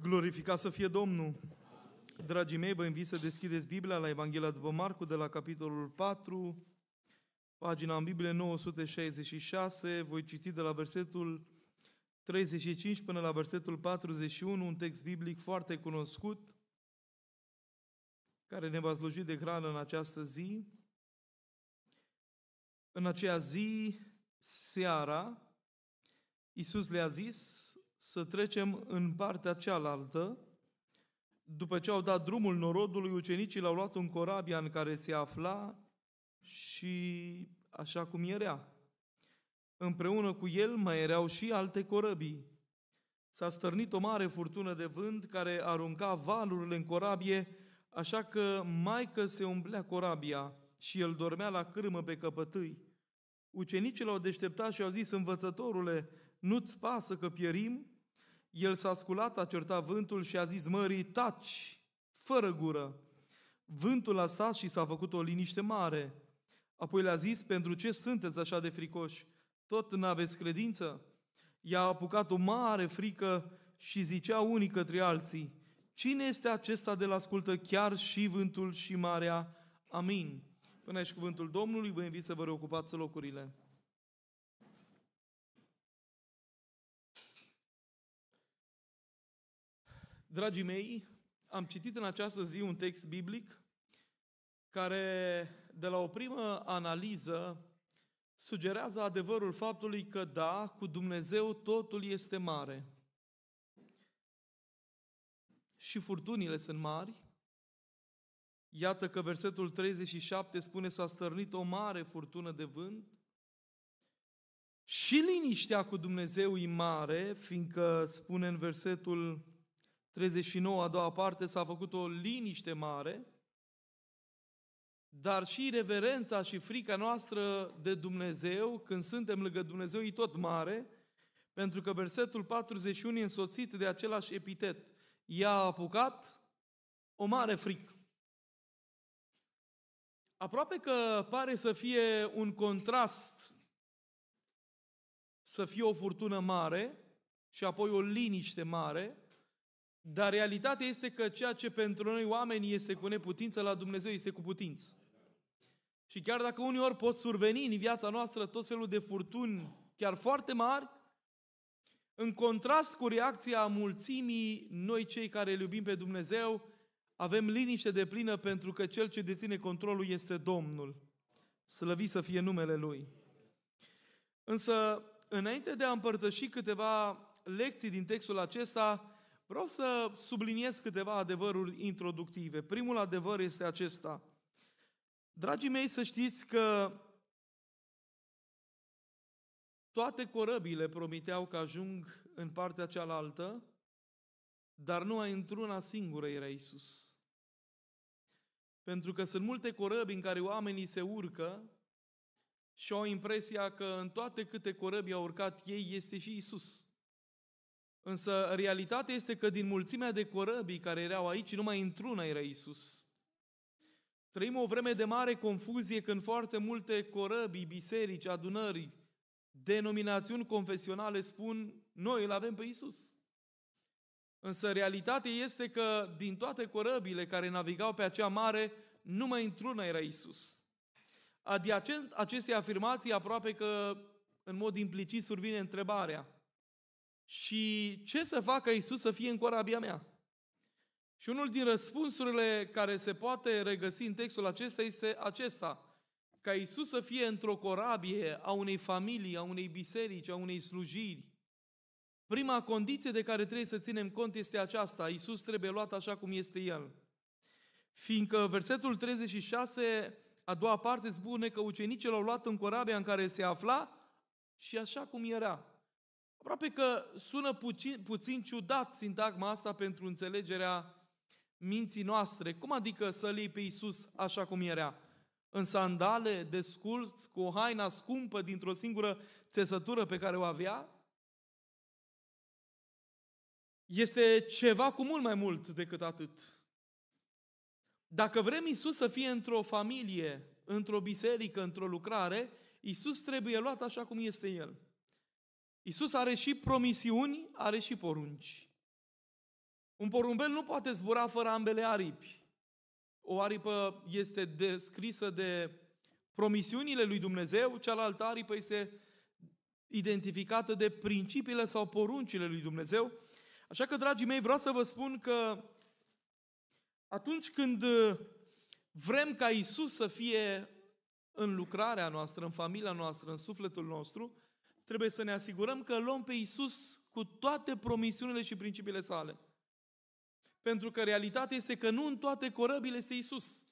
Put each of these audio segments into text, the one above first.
Glorificat să fie Domnul! Dragii mei, vă invit să deschideți Biblia la Evanghelia după Marcu, de la capitolul 4, pagina în Biblie 966. Voi citi de la versetul 35 până la versetul 41, un text biblic foarte cunoscut, care ne va sluji de hrană în această zi. În aceea zi, seara, Iisus le-a zis, să trecem în partea cealaltă. După ce au dat drumul norodului, ucenicii l-au luat în corabia în care se afla și așa cum era. Împreună cu el mai erau și alte corăbii. S-a stârnit o mare furtună de vânt care arunca valurile în corabie, așa că mai că se umblea corabia și el dormea la cârmă pe căpătâi. Ucenicii l-au deșteptat și au zis, învățătorule, nu-ți pasă că pierim? El s-a sculat, a certat vântul și a zis mării, taci, fără gură. Vântul a stat și s-a făcut o liniște mare. Apoi le-a zis, pentru ce sunteți așa de fricoși? Tot n-aveți credință? I-a apucat o mare frică și zicea unii către alții, Cine este acesta de la ascultă chiar și vântul și marea? Amin. Până aici cuvântul Domnului, vă invit să vă reocupați locurile. Dragii mei, am citit în această zi un text biblic care, de la o primă analiză, sugerează adevărul faptului că, da, cu Dumnezeu totul este mare. Și furtunile sunt mari. Iată că versetul 37 spune s-a stârnit o mare furtună de vânt. Și liniștea cu Dumnezeu e mare, fiindcă spune în versetul 39, a doua parte, s-a făcut o liniște mare, dar și reverența și frica noastră de Dumnezeu, când suntem lângă Dumnezeu, e tot mare, pentru că versetul 41 e însoțit de același epitet. I-a apucat o mare frică. Aproape că pare să fie un contrast să fie o furtună mare și apoi o liniște mare, dar realitatea este că ceea ce pentru noi oamenii este cu neputință, la Dumnezeu este cu putință. Și chiar dacă uneori pot surveni în viața noastră tot felul de furtuni, chiar foarte mari, în contrast cu reacția mulțimii, noi cei care îl iubim pe Dumnezeu, avem liniște de plină pentru că Cel ce deține controlul este Domnul. Slăvi să fie numele Lui. Însă, înainte de a împărtăși câteva lecții din textul acesta, Vreau să subliniez câteva adevăruri introductive. Primul adevăr este acesta. Dragii mei, să știți că toate corăbile promiteau că ajung în partea cealaltă, dar nu într-una singură era Isus. Pentru că sunt multe corăbi în care oamenii se urcă și au impresia că în toate câte corăbi au urcat ei este și Isus. Însă realitatea este că din mulțimea de corăbii care erau aici, numai într-una era Isus. Trăim o vreme de mare confuzie când foarte multe corăbii, biserici, adunări, denominațiuni confesionale spun noi îl avem pe Isus. Însă realitatea este că din toate corăbile care navigau pe acea mare, numai într-una era Isus. Adiacent acestei afirmații, aproape că în mod implicit survine întrebarea. Și ce să facă Isus să fie în corabia mea? Și unul din răspunsurile care se poate regăsi în textul acesta este acesta. Ca Isus să fie într-o corabie a unei familii, a unei biserici, a unei slujiri. Prima condiție de care trebuie să ținem cont este aceasta. Isus trebuie luat așa cum este El. Fiindcă versetul 36, a doua parte, spune că ucenicii l-au luat în corabia în care se afla și așa cum era. Aproape că sună puțin, puțin ciudat sintagma asta pentru înțelegerea minții noastre. Cum adică să lei pe Iisus așa cum era? În sandale, desculți, cu o haina scumpă dintr-o singură țesătură pe care o avea? Este ceva cu mult mai mult decât atât. Dacă vrem Isus să fie într-o familie, într-o biserică, într-o lucrare, Isus trebuie luat așa cum este El. Isus are și promisiuni, are și porunci. Un porumbel nu poate zbura fără ambele aripi. O aripă este descrisă de promisiunile lui Dumnezeu, cealaltă aripă este identificată de principiile sau poruncile lui Dumnezeu. Așa că, dragii mei, vreau să vă spun că atunci când vrem ca Isus să fie în lucrarea noastră, în familia noastră, în sufletul nostru, trebuie să ne asigurăm că luăm pe Isus cu toate promisiunile și principiile sale. Pentru că realitatea este că nu în toate corăbile este Isus.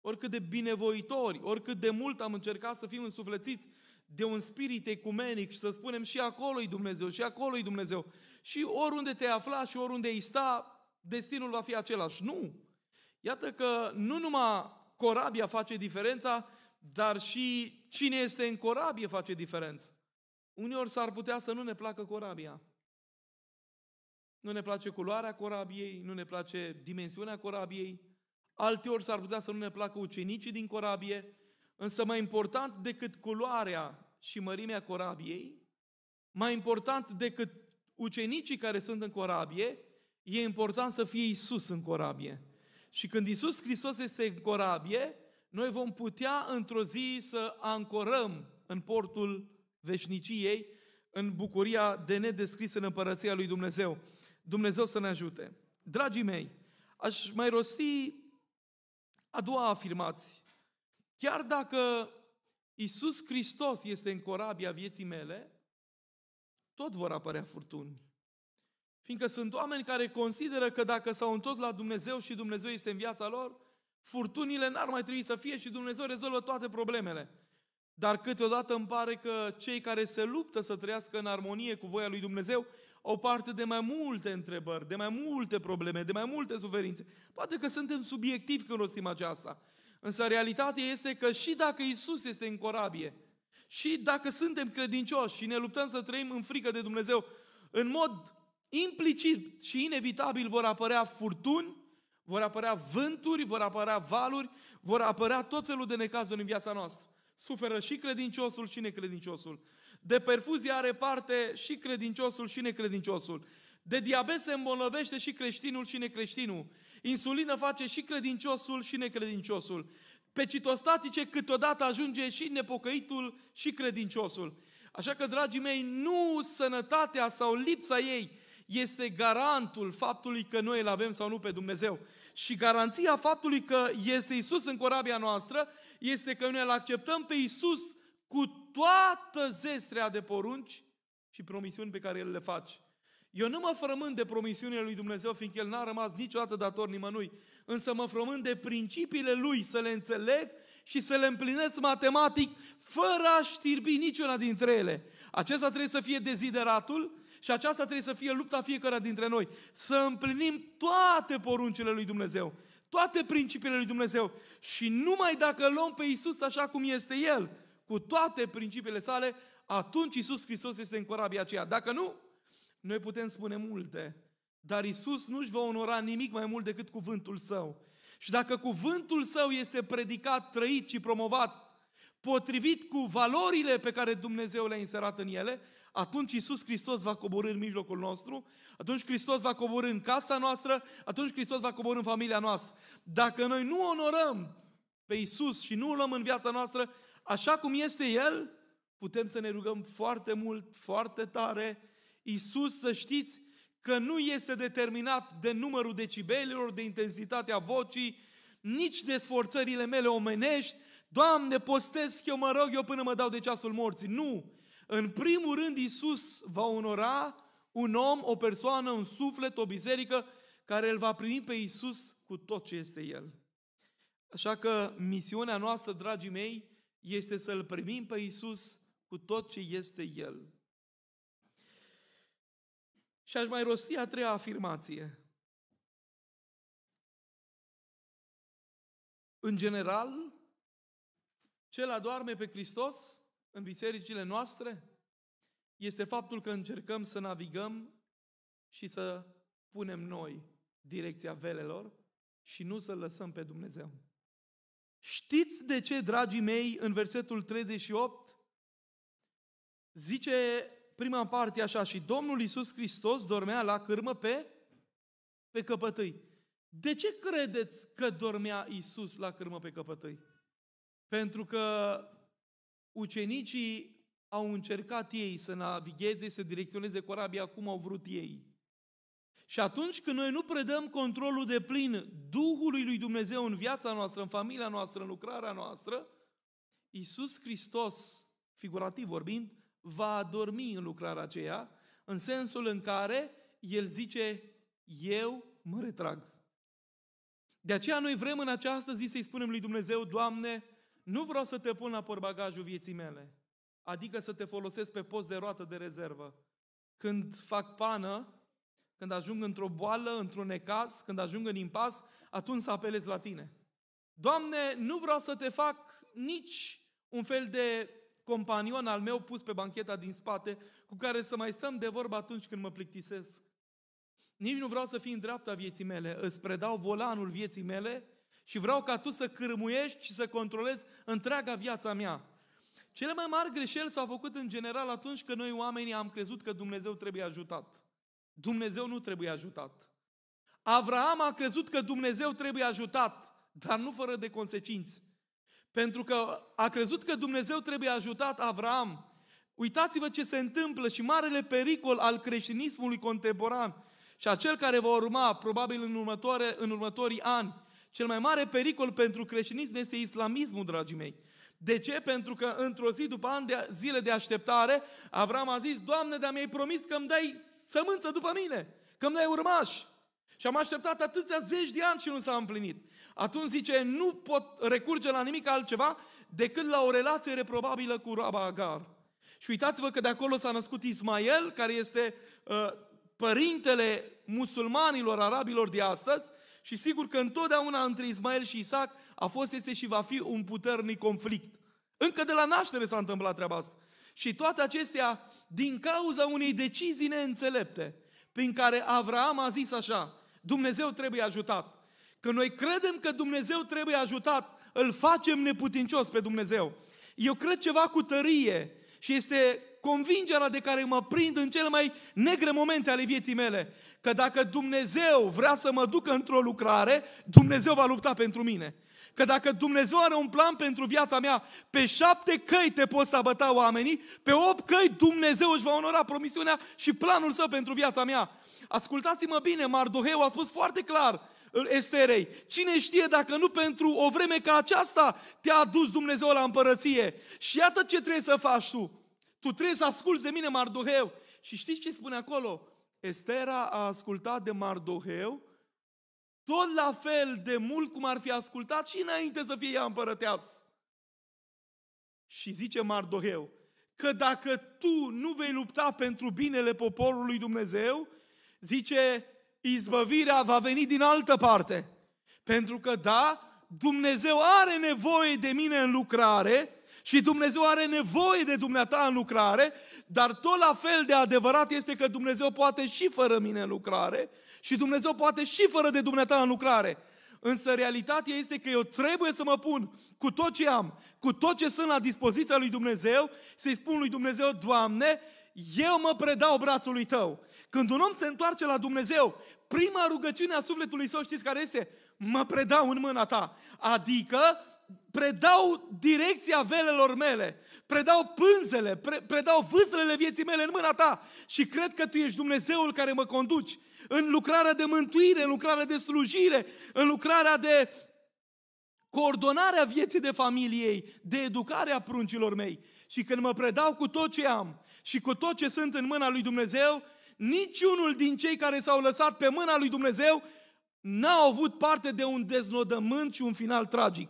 Oricât de binevoitori, oricât de mult am încercat să fim însuflețiți de un spirit ecumenic și să spunem și acolo e Dumnezeu, și acolo e Dumnezeu. Și oriunde te afla și oriunde ai sta, destinul va fi același. Nu! Iată că nu numai corabia face diferența, dar și cine este în corabie face diferență. Uneori s-ar putea să nu ne placă corabia. Nu ne place culoarea corabiei, nu ne place dimensiunea corabiei. Alteori s-ar putea să nu ne placă ucenicii din corabie, însă mai important decât culoarea și mărimea corabiei, mai important decât ucenicii care sunt în corabie, e important să fie Isus în corabie. Și când Isus Hristos este în corabie, noi vom putea într-o zi să ancorăm în portul veșniciei, în bucuria de nedescris în împărăția lui Dumnezeu. Dumnezeu să ne ajute. Dragii mei, aș mai rosti a doua afirmație. Chiar dacă Isus Hristos este în corabia vieții mele, tot vor apărea furtuni. Fiindcă sunt oameni care consideră că dacă s-au întors la Dumnezeu și Dumnezeu este în viața lor, furtunile n-ar mai trebui să fie și Dumnezeu rezolvă toate problemele. Dar câteodată îmi pare că cei care se luptă să trăiască în armonie cu voia lui Dumnezeu au parte de mai multe întrebări, de mai multe probleme, de mai multe suferințe. Poate că suntem subiectivi când rostim aceasta. Însă realitatea este că și dacă Isus este în corabie, și dacă suntem credincioși și ne luptăm să trăim în frică de Dumnezeu, în mod implicit și inevitabil vor apărea furtuni, vor apărea vânturi, vor apărea valuri, vor apărea tot felul de necazuri în viața noastră. Suferă și credinciosul și necredinciosul. De perfuzie are parte și credinciosul și necredinciosul. De diabet se îmbolnăvește și creștinul și necreștinul. Insulină face și credinciosul și necredinciosul. Pe citostatice câteodată ajunge și nepocăitul și credinciosul. Așa că, dragii mei, nu sănătatea sau lipsa ei este garantul faptului că noi îl avem sau nu pe Dumnezeu. Și garanția faptului că este Isus în corabia noastră este că noi îl acceptăm pe Isus cu toată zestrea de porunci și promisiuni pe care El le face. Eu nu mă frământ de promisiunile lui Dumnezeu, fiindcă El n-a rămas niciodată dator nimănui, însă mă frământ de principiile Lui, să le înțeleg și să le împlinesc matematic, fără a știrbi niciuna dintre ele. Acesta trebuie să fie dezideratul și aceasta trebuie să fie lupta fiecare dintre noi. Să împlinim toate poruncile lui Dumnezeu toate principiile lui Dumnezeu și numai dacă luăm pe Isus așa cum este El, cu toate principiile sale, atunci Isus Hristos este în corabia aceea. Dacă nu, noi putem spune multe, dar Isus nu-și va onora nimic mai mult decât cuvântul Său. Și dacă cuvântul Său este predicat, trăit și promovat potrivit cu valorile pe care Dumnezeu le-a inserat în ele, atunci Iisus Hristos va coborâ în mijlocul nostru, atunci Hristos va coborâ în casa noastră, atunci Hristos va coborâ în familia noastră. Dacă noi nu onorăm pe Iisus și nu îl luăm în viața noastră așa cum este El, putem să ne rugăm foarte mult, foarte tare. Iisus să știți că nu este determinat de numărul decibelilor, de intensitatea vocii, nici de sforțările mele omenești. Doamne, postez eu, mă rog eu până mă dau de ceasul morții. Nu! În primul rând, Isus va onora un om, o persoană, un suflet, o biserică, care îl va primi pe Isus cu tot ce este El. Așa că misiunea noastră, dragii mei, este să-L primim pe Isus cu tot ce este El. Și aș mai rosti a treia afirmație. În general, cel adorme pe Hristos în bisericile noastre este faptul că încercăm să navigăm și să punem noi direcția velelor și nu să lăsăm pe Dumnezeu. Știți de ce, dragii mei, în versetul 38 zice prima parte așa și Domnul Iisus Hristos dormea la cârmă pe, pe căpătâi. De ce credeți că dormea Iisus la cârmă pe căpătâi? Pentru că ucenicii au încercat ei să navigheze, să direcționeze corabia cum au vrut ei. Și atunci când noi nu predăm controlul de plin Duhului lui Dumnezeu în viața noastră, în familia noastră, în lucrarea noastră, Iisus Hristos, figurativ vorbind, va adormi în lucrarea aceea, în sensul în care El zice, eu mă retrag. De aceea noi vrem în această zi să-i spunem lui Dumnezeu, Doamne, nu vreau să te pun la porbagajul vieții mele, adică să te folosesc pe post de roată de rezervă. Când fac pană, când ajung într-o boală, într-un necaz, când ajung în impas, atunci să apelez la tine. Doamne, nu vreau să te fac nici un fel de companion al meu pus pe bancheta din spate, cu care să mai stăm de vorbă atunci când mă plictisesc. Nici nu vreau să fii în dreapta vieții mele, îți predau volanul vieții mele și vreau ca tu să cârmuiești și să controlezi întreaga viața mea. Cele mai mari greșeli s-au făcut în general atunci când noi oamenii am crezut că Dumnezeu trebuie ajutat. Dumnezeu nu trebuie ajutat. Avraam a crezut că Dumnezeu trebuie ajutat, dar nu fără de consecinți. Pentru că a crezut că Dumnezeu trebuie ajutat Avraam. Uitați-vă ce se întâmplă și marele pericol al creștinismului contemporan și a cel care va urma probabil în, următoare, în următorii ani cel mai mare pericol pentru creștinism este islamismul, dragii mei. De ce? Pentru că într-o zi, după ani de zile de așteptare, Avram a zis, Doamne, dar mi-ai promis că îmi dai sămânță după mine, că îmi dai urmași. Și am așteptat atâția zeci de ani și nu s-a împlinit. Atunci zice, nu pot recurge la nimic altceva decât la o relație reprobabilă cu roaba Agar. Și uitați-vă că de acolo s-a născut Ismael, care este uh, părintele musulmanilor arabilor de astăzi, și sigur că întotdeauna între Ismael și Isaac a fost, este și va fi un puternic conflict. Încă de la naștere s-a întâmplat treaba asta. Și toate acestea din cauza unei decizii neînțelepte, prin care Avraam a zis așa, Dumnezeu trebuie ajutat. Că noi credem că Dumnezeu trebuie ajutat, îl facem neputincios pe Dumnezeu. Eu cred ceva cu tărie și este convingerea de care mă prind în cele mai negre momente ale vieții mele că dacă Dumnezeu vrea să mă ducă într-o lucrare, Dumnezeu va lupta pentru mine. Că dacă Dumnezeu are un plan pentru viața mea, pe șapte căi te poți sabăta oamenii, pe opt căi Dumnezeu își va onora promisiunea și planul său pentru viața mea. Ascultați-mă bine, Mardoheu a spus foarte clar, Esterei. Cine știe dacă nu pentru o vreme ca aceasta te-a adus Dumnezeu la împărăție? Și iată ce trebuie să faci tu. Tu trebuie să asculți de mine, Mardoheu. Și știți ce spune acolo? Estera a ascultat de Mardoheu, tot la fel de mult cum ar fi ascultat și înainte să fie ea împărăteasă. Și zice Mardoheu, că dacă tu nu vei lupta pentru binele poporului Dumnezeu, zice, izbăvirea va veni din altă parte. Pentru că da, Dumnezeu are nevoie de mine în lucrare, și Dumnezeu are nevoie de dumneata în lucrare, dar tot la fel de adevărat este că Dumnezeu poate și fără mine în lucrare și Dumnezeu poate și fără de dumneata în lucrare. Însă realitatea este că eu trebuie să mă pun cu tot ce am, cu tot ce sunt la dispoziția lui Dumnezeu, să-i spun lui Dumnezeu, Doamne, eu mă predau brațului Tău. Când un om se întoarce la Dumnezeu, prima rugăciune a sufletului său știți care este? Mă predau în mâna Ta. Adică predau direcția velelor mele, predau pânzele, pre, predau vâslele vieții mele în mâna ta și cred că tu ești Dumnezeul care mă conduci în lucrarea de mântuire, în lucrarea de slujire, în lucrarea de coordonarea vieții de familiei, de educarea pruncilor mei. Și când mă predau cu tot ce am și cu tot ce sunt în mâna lui Dumnezeu, niciunul din cei care s-au lăsat pe mâna lui Dumnezeu n-a avut parte de un deznodământ și un final tragic.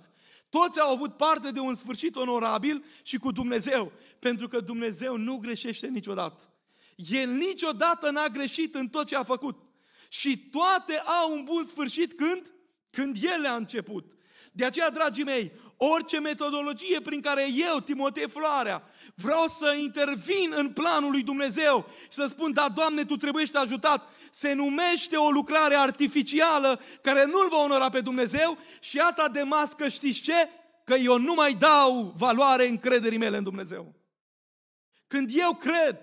Toți au avut parte de un sfârșit onorabil și cu Dumnezeu, pentru că Dumnezeu nu greșește niciodată. El niciodată n-a greșit în tot ce a făcut. Și toate au un bun sfârșit când? Când El a început. De aceea, dragii mei, orice metodologie prin care eu, Timotei Floarea, vreau să intervin în planul lui Dumnezeu și să spun, da, Doamne, Tu trebuie să ajutat, se numește o lucrare artificială care nu-L va onora pe Dumnezeu și asta demască știți ce? Că eu nu mai dau valoare încrederii mele în Dumnezeu. Când eu cred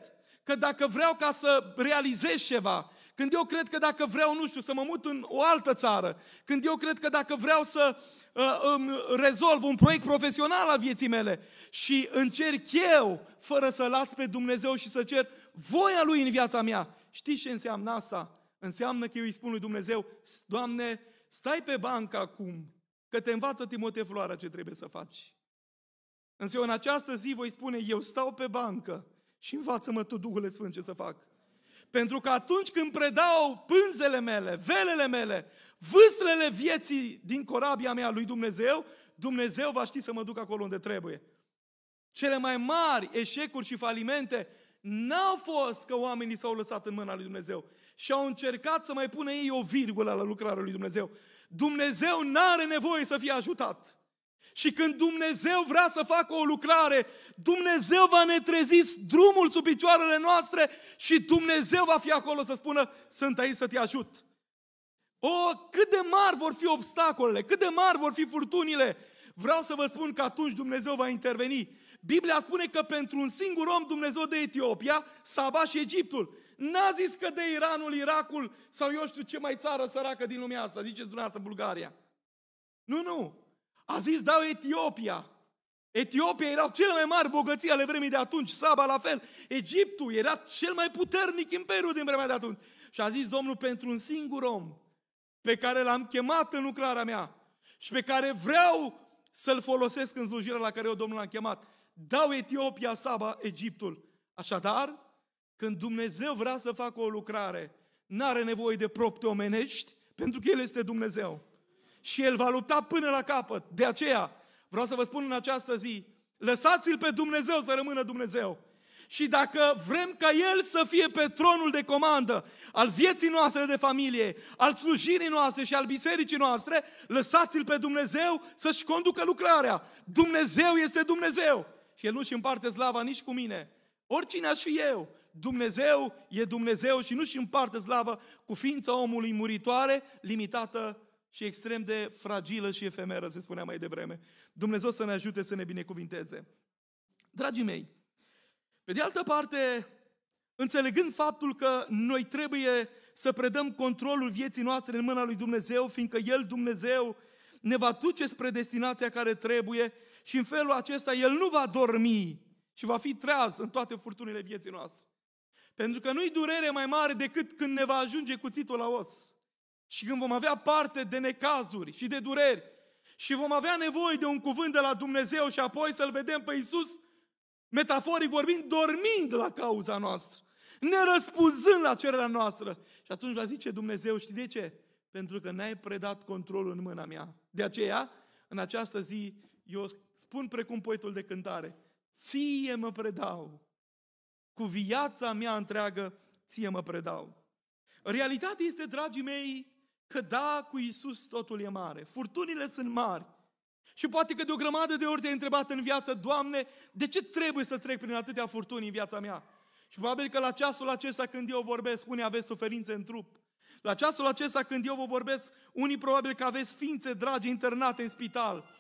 că dacă vreau ca să realizez ceva, când eu cred că dacă vreau, nu știu, să mă mut în o altă țară, când eu cred că dacă vreau să uh, um, rezolv un proiect profesional al vieții mele și încerc eu, fără să las pe Dumnezeu și să cer voia Lui în viața mea, Știi ce înseamnă asta? Înseamnă că eu îi spun lui Dumnezeu, Doamne, stai pe bancă acum, că te învață Timotei Floarea ce trebuie să faci. Însă eu în această zi voi spune, eu stau pe bancă și învață-mă tu, Duhul Sfânt, ce să fac. Pentru că atunci când predau pânzele mele, velele mele, vâslele vieții din corabia mea lui Dumnezeu, Dumnezeu va ști să mă duc acolo unde trebuie. Cele mai mari eșecuri și falimente n au fost că oamenii s-au lăsat în mâna lui Dumnezeu și au încercat să mai pună ei o virgulă la lucrarea lui Dumnezeu. Dumnezeu nu are nevoie să fie ajutat. Și când Dumnezeu vrea să facă o lucrare, Dumnezeu va ne trezi drumul sub picioarele noastre și Dumnezeu va fi acolo să spună, sunt aici să te ajut. O, cât de mari vor fi obstacolele, cât de mari vor fi furtunile, vreau să vă spun că atunci Dumnezeu va interveni Biblia spune că pentru un singur om Dumnezeu de Etiopia, Saba și Egiptul. N-a zis că de Iranul, Irakul sau eu știu ce mai țară săracă din lumea asta, ziceți dumneavoastră Bulgaria. Nu, nu. A zis, dau Etiopia. Etiopia era cel mai mare bogăție ale vremii de atunci, Saba la fel. Egiptul era cel mai puternic imperiu din vremea de atunci. Și a zis Domnul, pentru un singur om pe care l-am chemat în lucrarea mea și pe care vreau să-l folosesc în slujirea la care eu Domnul l-am chemat, dau Etiopia, Saba, Egiptul. Așadar, când Dumnezeu vrea să facă o lucrare, nu are nevoie de propte omenești, pentru că El este Dumnezeu. Și El va lupta până la capăt. De aceea, vreau să vă spun în această zi, lăsați-L pe Dumnezeu să rămână Dumnezeu. Și dacă vrem ca El să fie pe tronul de comandă al vieții noastre de familie, al slujirii noastre și al bisericii noastre, lăsați-L pe Dumnezeu să-și conducă lucrarea. Dumnezeu este Dumnezeu și El nu-și împarte slava nici cu mine. Oricine aș fi eu, Dumnezeu e Dumnezeu și nu-și împarte slavă cu ființa omului muritoare, limitată și extrem de fragilă și efemeră, se spunea mai devreme. Dumnezeu să ne ajute să ne binecuvinteze. Dragii mei, pe de altă parte, înțelegând faptul că noi trebuie să predăm controlul vieții noastre în mâna lui Dumnezeu, fiindcă El, Dumnezeu, ne va duce spre destinația care trebuie, și în felul acesta el nu va dormi și va fi treaz în toate furtunile vieții noastre. Pentru că nu-i durere mai mare decât când ne va ajunge cuțitul la os și când vom avea parte de necazuri și de dureri și vom avea nevoie de un cuvânt de la Dumnezeu și apoi să-L vedem pe Iisus, metaforic vorbind, dormind la cauza noastră, ne răspunzând la cererea noastră. Și atunci va zice Dumnezeu, știi de ce? Pentru că n-ai predat controlul în mâna mea. De aceea, în această zi, eu spun precum poetul de cântare, ție mă predau, cu viața mea întreagă ție mă predau. Realitatea este, dragii mei, că da, cu Isus totul e mare, furtunile sunt mari, și poate că de o grămadă de ori te-ai întrebat în viață, Doamne, de ce trebuie să trec prin atâtea furtuni în viața mea? Și probabil că la ceasul acesta când eu vorbesc, spune aveți suferințe în trup. La ceasul acesta când eu vă vorbesc, unii probabil că aveți ființe dragi internate în spital.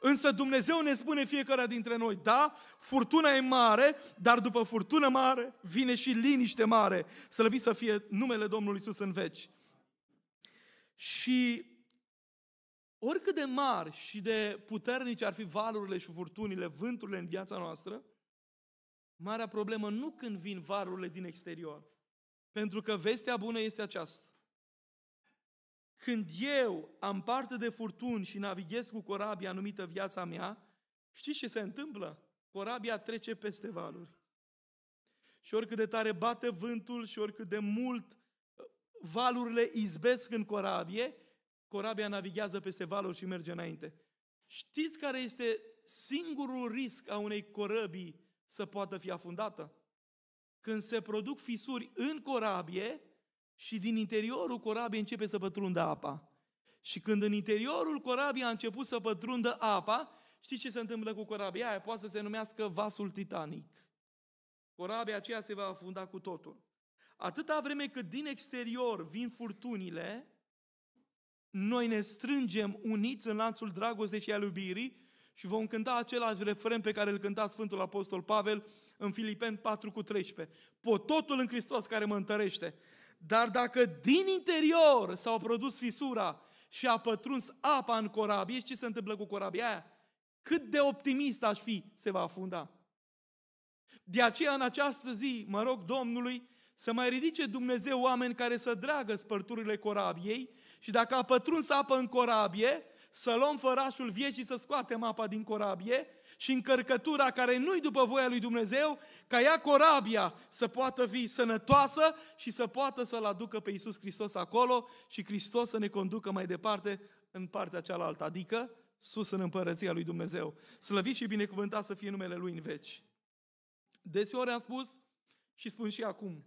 Însă Dumnezeu ne spune fiecare dintre noi, da, furtuna e mare, dar după furtună mare vine și liniște mare. Slăvit să fie numele Domnului Isus în veci. Și oricât de mari și de puternici ar fi valurile și furtunile, vânturile în viața noastră, marea problemă nu când vin valurile din exterior. Pentru că vestea bună este aceasta. Când eu am parte de furtuni și navighez cu corabia anumită viața mea, știți ce se întâmplă? Corabia trece peste valuri. Și oricât de tare bate vântul și oricât de mult uh, valurile izbesc în corabie, corabia navighează peste valuri și merge înainte. Știți care este singurul risc a unei corăbii să poată fi afundată? Când se produc fisuri în corabie, și din interiorul corabiei începe să pătrundă apa. Și când în interiorul corabiei a început să pătrundă apa, știți ce se întâmplă cu corabia aia? Poate să se numească vasul Titanic. Corabia aceea se va afunda cu totul. Atâta vreme cât din exterior vin furtunile, noi ne strângem uniți în lanțul dragostei și al iubirii și vom cânta același refren pe care îl cânta Sfântul Apostol Pavel în Filipen 4 cu 13. Pot totul în Hristos care mă întărește. Dar dacă din interior s-au produs fisura și a pătruns apa în corabie, ce se întâmplă cu corabia aia? Cât de optimist aș fi, se va afunda. De aceea, în această zi, mă rog Domnului să mai ridice Dumnezeu oameni care să dragă spărturile corabiei și dacă a pătruns apă în corabie, să luăm fărașul vieții să scoatem apa din corabie și încărcătura care nu-i după voia lui Dumnezeu, ca ea corabia să poată fi sănătoasă și să poată să-L aducă pe Iisus Hristos acolo și Hristos să ne conducă mai departe în partea cealaltă, adică sus în împărăția lui Dumnezeu. Slăvit și binecuvântat să fie numele Lui în veci. Deseori am spus și spun și acum,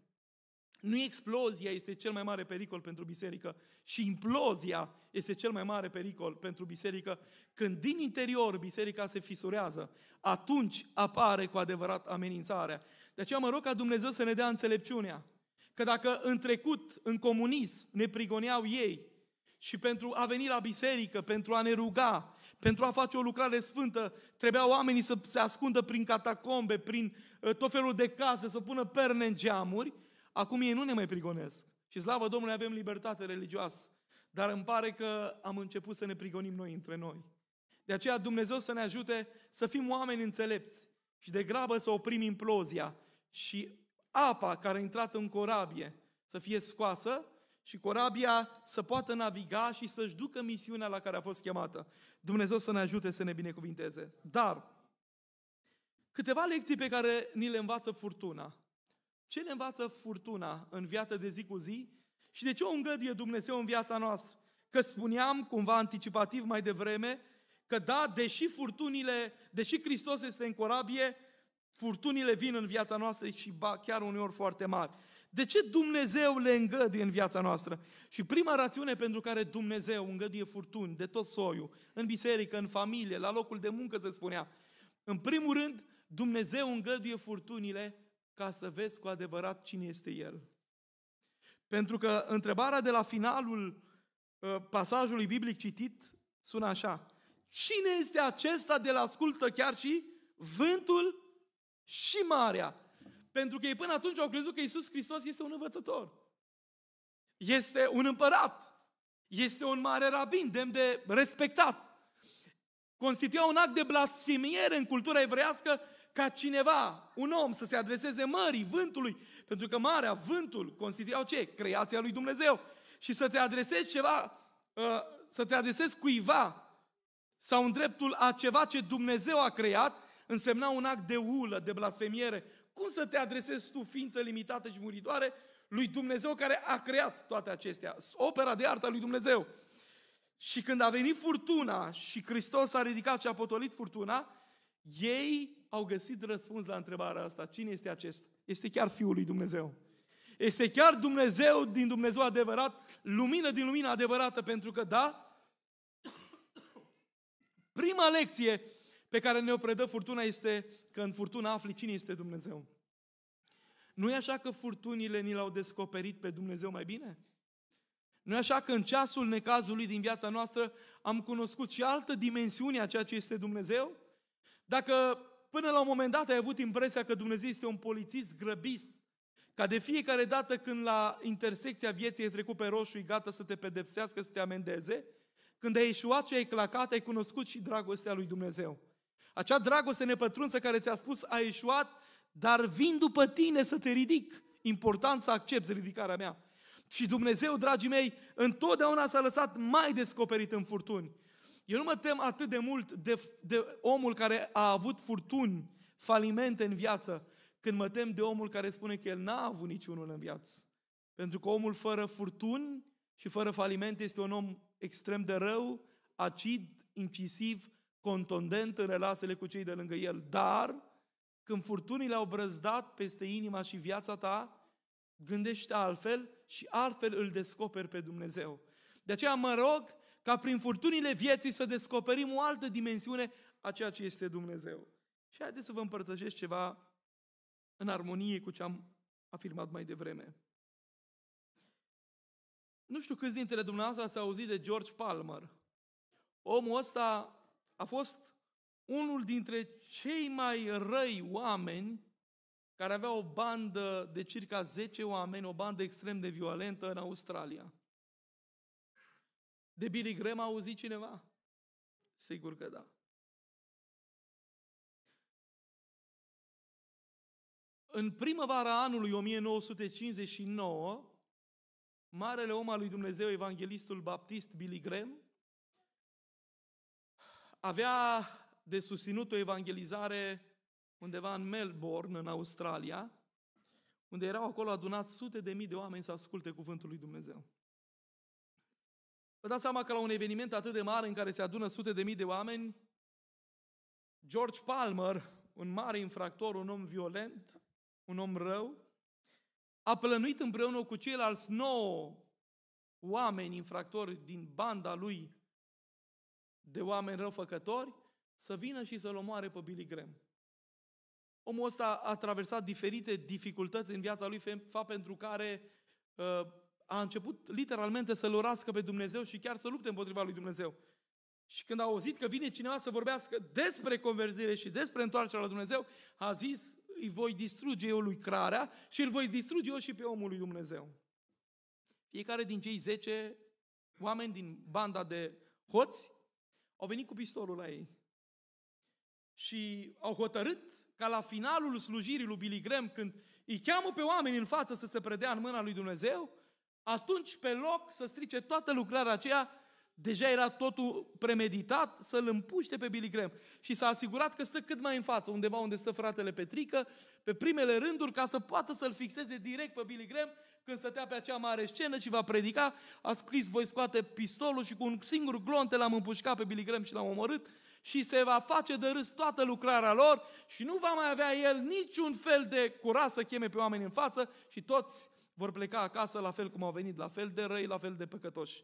nu explozia este cel mai mare pericol pentru biserică și implozia este cel mai mare pericol pentru biserică. Când din interior biserica se fisurează, atunci apare cu adevărat amenințarea. De aceea mă rog ca Dumnezeu să ne dea înțelepciunea. Că dacă în trecut, în comunism, ne prigoneau ei și pentru a veni la biserică, pentru a ne ruga, pentru a face o lucrare sfântă, trebuiau oamenii să se ascundă prin catacombe, prin uh, tot felul de case, să pună perne în geamuri, Acum ei nu ne mai prigonesc. Și slavă Domnului, avem libertate religioasă. Dar îmi pare că am început să ne prigonim noi între noi. De aceea Dumnezeu să ne ajute să fim oameni înțelepți și de grabă să oprim implozia și apa care a intrat în corabie să fie scoasă și corabia să poată naviga și să-și ducă misiunea la care a fost chemată. Dumnezeu să ne ajute să ne binecuvinteze. Dar, câteva lecții pe care ni le învață furtuna. Ce ne învață furtuna în viața de zi cu zi? Și de ce o îngăduie Dumnezeu în viața noastră? Că spuneam cumva anticipativ mai devreme că da, deși furtunile, deși Hristos este în corabie, furtunile vin în viața noastră și ba, chiar uneori foarte mari. De ce Dumnezeu le îngăduie în viața noastră? Și prima rațiune pentru care Dumnezeu îngăduie furtuni de tot soiul, în biserică, în familie, la locul de muncă, se spunea. În primul rând, Dumnezeu îngăduie furtunile ca să vezi cu adevărat cine este El. Pentru că întrebarea de la finalul uh, pasajului biblic citit sună așa. Cine este acesta de la ascultă chiar și vântul și marea? Pentru că ei până atunci au crezut că Isus Hristos este un învățător. Este un împărat. Este un mare rabin, demn de respectat. Constituia un act de blasfemie în cultura evrească ca cineva, un om, să se adreseze mării, vântului, pentru că marea, vântul, constituiau ce? Creația lui Dumnezeu. Și să te adresezi ceva, uh, să te adresezi cuiva sau în dreptul a ceva ce Dumnezeu a creat, însemna un act de ulă, de blasfemiere. Cum să te adresezi tu, ființă limitată și muritoare, lui Dumnezeu care a creat toate acestea? Opera de artă a lui Dumnezeu. Și când a venit furtuna și Hristos a ridicat și a potolit furtuna, ei au găsit răspuns la întrebarea asta. Cine este acesta? Este chiar Fiul lui Dumnezeu. Este chiar Dumnezeu din Dumnezeu adevărat, lumină din lumina adevărată, pentru că, da, prima lecție pe care ne-o predă furtuna este că în furtună afli cine este Dumnezeu. Nu e așa că furtunile ni l-au descoperit pe Dumnezeu mai bine? Nu e așa că în ceasul necazului din viața noastră am cunoscut și altă dimensiune a ceea ce este Dumnezeu? Dacă Până la un moment dat ai avut impresia că Dumnezeu este un polițist grăbist, ca de fiecare dată când la intersecția vieții ai trecut pe roșu, e gata să te pedepsească, să te amendeze, când ai ieșuat și ai clacat, ai cunoscut și dragostea lui Dumnezeu. Acea dragoste nepătrunsă care ți-a spus, ai ieșuat, dar vin după tine să te ridic. Important să accepti ridicarea mea. Și Dumnezeu, dragii mei, întotdeauna s-a lăsat mai descoperit în furtuni. Eu nu mă tem atât de mult de, de omul care a avut furtuni, falimente în viață, când mă tem de omul care spune că el n-a avut niciunul în viață. Pentru că omul fără furtuni și fără falimente este un om extrem de rău, acid, incisiv, contondent în relațiile cu cei de lângă el. Dar, când furtunile au brăzdat peste inima și viața ta, gândește altfel și altfel îl descoperi pe Dumnezeu. De aceea mă rog ca prin furtunile vieții să descoperim o altă dimensiune a ceea ce este Dumnezeu. Și haideți să vă împărtășesc ceva în armonie cu ce am afirmat mai devreme. Nu știu câți dintre dumneavoastră ați auzit de George Palmer. Omul ăsta a fost unul dintre cei mai răi oameni care avea o bandă de circa 10 oameni, o bandă extrem de violentă în Australia. De Billy Graham a auzit cineva? Sigur că da. În primăvara anului 1959, marele om al lui Dumnezeu, evanghelistul baptist Billy Graham, avea de susținut o evangelizare undeva în Melbourne, în Australia, unde erau acolo adunați sute de mii de oameni să asculte cuvântul lui Dumnezeu. Vă dați seama că la un eveniment atât de mare în care se adună sute de mii de oameni, George Palmer, un mare infractor, un om violent, un om rău, a plănuit împreună cu ceilalți nouă oameni infractori din banda lui de oameni răufăcători să vină și să-l omoare pe Billy Graham. Omul ăsta a traversat diferite dificultăți în viața lui, fapt pentru care uh, a început literalmente să-L urască pe Dumnezeu și chiar să lupte împotriva lui Dumnezeu. Și când a auzit că vine cineva să vorbească despre convertire și despre întoarcerea la Dumnezeu, a zis, îi voi distruge eu lui crarea și îl voi distruge eu și pe omul lui Dumnezeu. Fiecare din cei 10 oameni din banda de hoți au venit cu pistolul la ei. Și au hotărât ca la finalul slujirii lui Billy Graham, când îi cheamă pe oameni în față să se predea în mâna lui Dumnezeu, atunci pe loc să strice toată lucrarea aceea, deja era totul premeditat să-l împuște pe Billy Graham. Și s-a asigurat că stă cât mai în față, undeva unde stă fratele Petrică, pe primele rânduri, ca să poată să-l fixeze direct pe Billy Graham când stătea pe acea mare scenă și va predica, a scris, voi scoate pistolul și cu un singur glonte l-am împușcat pe Billy Graham și l-am omorât și se va face de râs toată lucrarea lor și nu va mai avea el niciun fel de curaj să cheme pe oameni în față și toți vor pleca acasă la fel cum au venit, la fel de răi, la fel de păcătoși.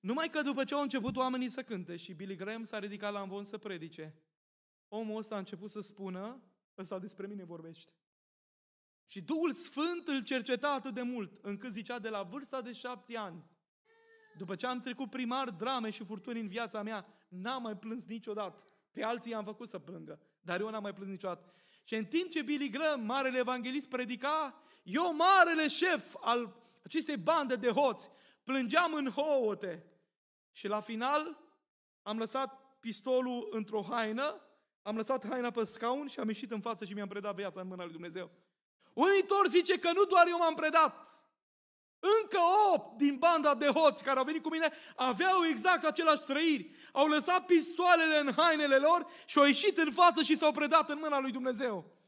Numai că după ce au început oamenii să cânte și Billy Graham s-a ridicat la învon să predice, omul ăsta a început să spună, ăsta despre mine vorbește. Și Duhul Sfânt îl cerceta atât de mult, încât zicea de la vârsta de șapte ani, după ce am trecut primar drame și furtuni în viața mea, n-am mai plâns niciodată. Pe alții i-am făcut să plângă, dar eu n-am mai plâns niciodată. Și în timp ce Billy Graham, marele evanghelist, predica, eu, marele șef al acestei bande de hoți, plângeam în hoote și la final am lăsat pistolul într-o haină, am lăsat haina pe scaun și am ieșit în față și mi-am predat viața în mâna lui Dumnezeu. Un itor zice că nu doar eu m-am predat, încă opt din banda de hoți care au venit cu mine aveau exact același trăiri. Au lăsat pistoalele în hainele lor și au ieșit în față și s-au predat în mâna lui Dumnezeu.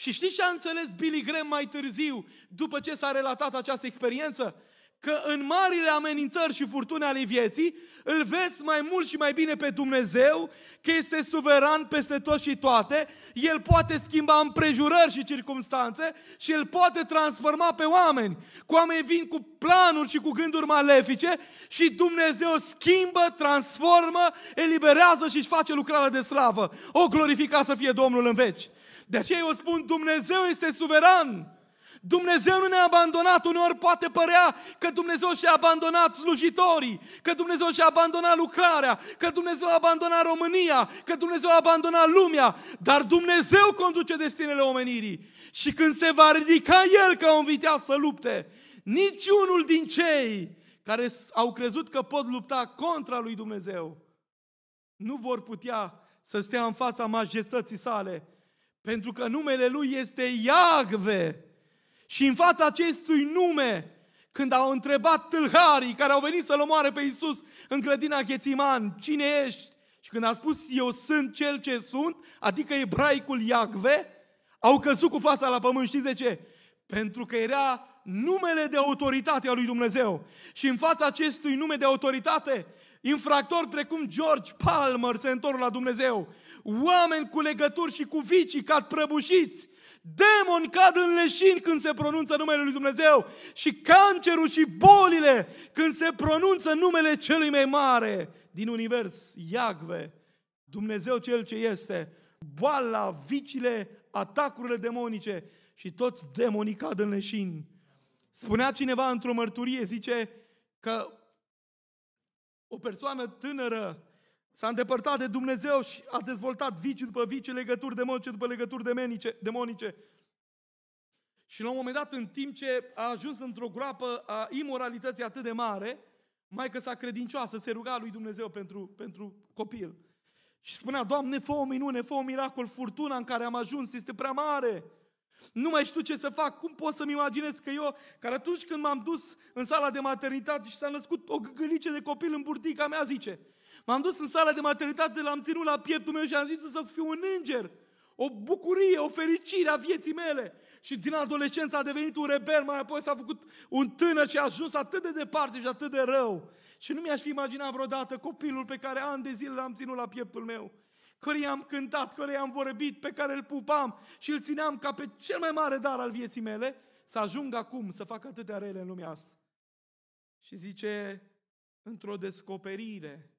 Și știți ce a înțeles Billy Graham mai târziu, după ce s-a relatat această experiență? Că în marile amenințări și furtune ale vieții, îl vezi mai mult și mai bine pe Dumnezeu, că este suveran peste tot și toate, El poate schimba împrejurări și circunstanțe și El poate transforma pe oameni. Cu oameni vin cu planuri și cu gânduri malefice și Dumnezeu schimbă, transformă, eliberează și își face lucrarea de slavă. O glorifica să fie Domnul în veci! De aceea eu spun, Dumnezeu este suveran. Dumnezeu nu ne-a abandonat, uneori poate părea că Dumnezeu și-a abandonat slujitorii, că Dumnezeu și-a abandonat lucrarea, că Dumnezeu a abandonat România, că Dumnezeu a abandonat lumea, dar Dumnezeu conduce destinele omenirii. Și când se va ridica El ca un vitea să lupte, niciunul din cei care au crezut că pot lupta contra lui Dumnezeu nu vor putea să stea în fața majestății sale, pentru că numele lui este Iagve. Și în fața acestui nume, când au întrebat tâlharii care au venit să-L omoare pe Iisus în grădina Ghețiman, cine ești? Și când a spus, eu sunt cel ce sunt, adică ebraicul Iagve, au căzut cu fața la pământ. Știți de ce? Pentru că era numele de autoritate a lui Dumnezeu. Și în fața acestui nume de autoritate, infractori precum George Palmer se întorc la Dumnezeu oameni cu legături și cu vicii cad prăbușiți, demoni cad în leșin când se pronunță numele lui Dumnezeu și cancerul și bolile când se pronunță numele celui mai mare din univers, Iagve, Dumnezeu cel ce este, boala, vicile, atacurile demonice și toți demonii cad în leșin. Spunea cineva într-o mărturie, zice că o persoană tânără S-a îndepărtat de Dumnezeu și a dezvoltat vicii după vicii, legături demonice după legături demenice, demonice. Și la un moment dat, în timp ce a ajuns într-o groapă a imoralității atât de mare, mai că s-a credincioasă, se ruga lui Dumnezeu pentru, pentru copil. Și spunea, Doamne, fă o minune, fă un miracol, furtuna în care am ajuns este prea mare. Nu mai știu ce să fac, cum pot să-mi imaginez că eu, care atunci când m-am dus în sala de maternitate și s-a născut o gâlice de copil în burtica mea, zice, M-am dus în sala de maternitate, l-am ținut la pieptul meu și am zis să fiu un înger. O bucurie, o fericire a vieții mele. Și din adolescență a devenit un rebel, mai apoi s-a făcut un tânăr și a ajuns atât de departe și atât de rău. Și nu mi-aș fi imaginat vreodată copilul pe care ani de zile l-am ținut la pieptul meu, care i-am cântat, care i-am vorbit, pe care îl pupam și îl țineam ca pe cel mai mare dar al vieții mele, să ajung acum să fac atâtea rele în lumea asta. Și zice, într-o descoperire,